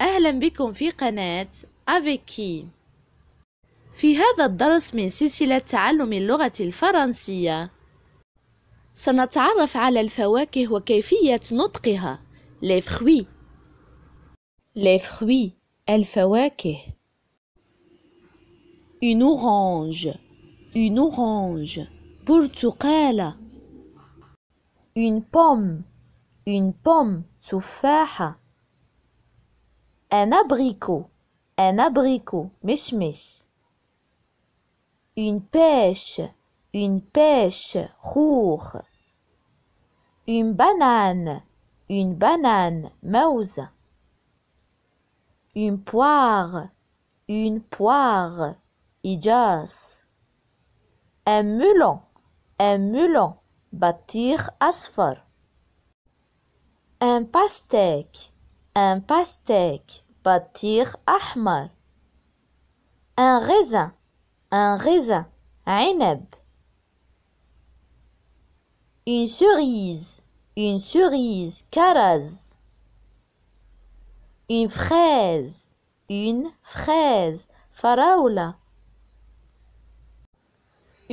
أهلا بكم في قناة أفيكي في هذا الدرس من سلسلة تعلم اللغة الفرنسية سنتعرف على الفواكه وكيفية نطقها لفخوي لفخوي الفواكه une orange une orange برتقالة une pomme une pomme تفاحة Un abricot, un abricot, Mishmish. Une pêche, une pêche, roure. Une banane, une banane, mause. Une poire, une poire, ijas. Un melon, un melon, bâtir asphore Un pastèque, un pastèque, bâtir ahmar. un raisin, un raisin, Aineb. une cerise, une cerise, caraz. une fraise, une fraise, faraoula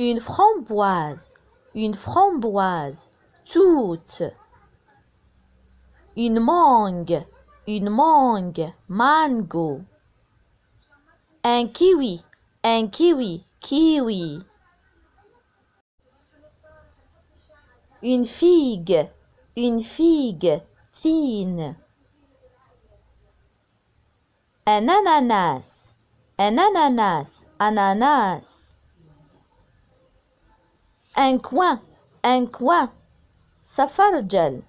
une framboise, une framboise, toute une mangue, une mangue, mango. Un kiwi, un kiwi, kiwi. Une figue, une figue, tine. Un ananas, un ananas, ananas. Un coin, un coin, safarjal.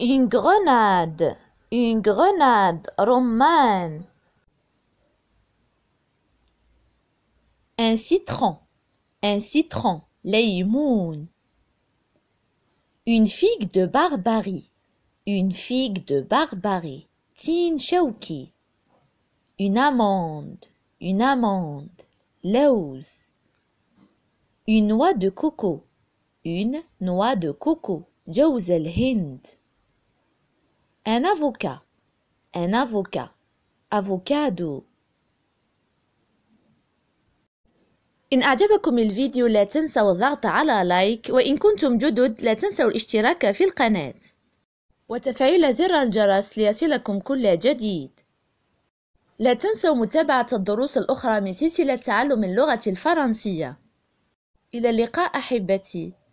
Une grenade, une grenade, romane. Un citron, un citron, Leimoun. Une figue de barbarie, une figue de barbarie, Tin Shawki. Une amande, une amande, lous Une noix de coco, une noix de coco, el Hind. Un avocat. Un avocat. Avocado. إن أعجبكم الفيديو لا تنسوا الضغط على لايك وإن كنتم جدد لا تنسوا الاشتراك في القناة وتفعيل زر الجرس ليصلكم كل جديد لا تنسوا متابعة الدروس الأخرى من سلسلة تعلم اللغة الفرنسية إلى اللقاء أحبتي